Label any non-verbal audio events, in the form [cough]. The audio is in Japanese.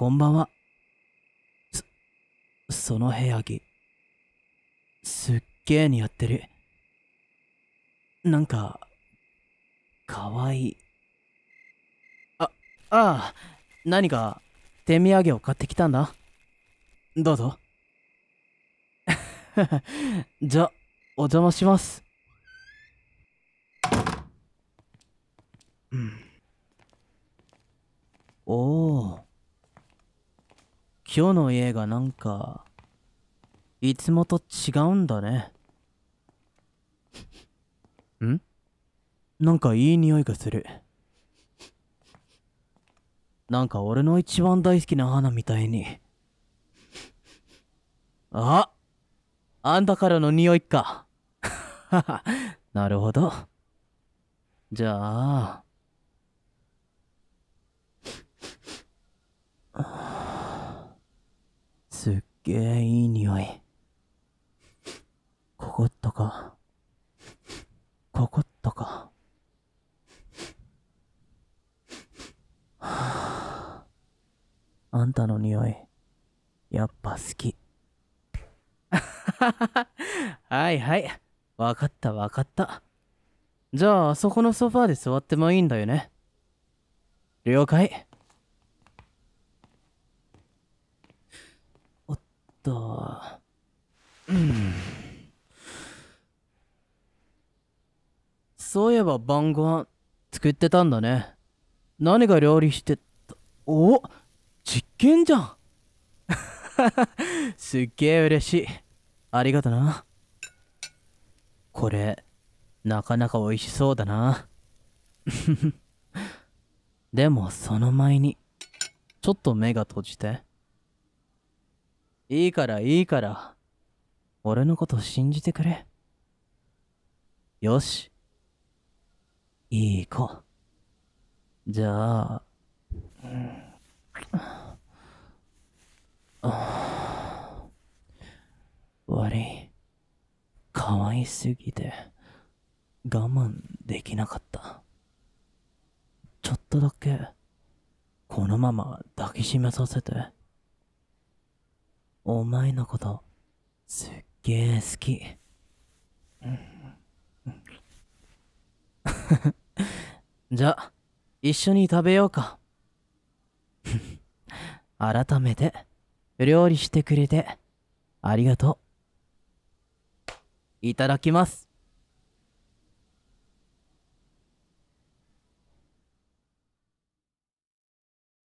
こんばんは。そ、その部屋着、すっげえ似合ってる。なんか、かわいい。あ、ああ、何か、手土産を買ってきたんだ。どうぞ。[laughs] じゃ、お邪魔します。うん。おお。今日の家がなんか、いつもと違うんだね。[laughs] んなんかいい匂いがする。なんか俺の一番大好きな花みたいに。ああんたからの匂いか。[laughs] なるほど。じゃあ。げえいい匂い。こことか、こことか。はあ、あんたの匂い、やっぱ好き。[laughs] はいはい。わかったわかった。じゃあ、あそこのソファーで座ってもいいんだよね。了解。と、うん。そういえば晩ご飯作ってたんだね。何が料理してた、お実験じゃん [laughs] すっげえ嬉しい。ありがとな。これ、なかなか美味しそうだな。[laughs] でもその前に、ちょっと目が閉じて。いいからいいから。俺のこと信じてくれ。よし。いい子。じゃあ。うん、あ悪い。可愛すぎて我慢できなかった。ちょっとだけこのまま抱きしめさせて。お前のこと、すっげえ好き。[laughs] じゃあ、一緒に食べようか。[laughs] 改めて、料理してくれて、ありがとう。いただきます。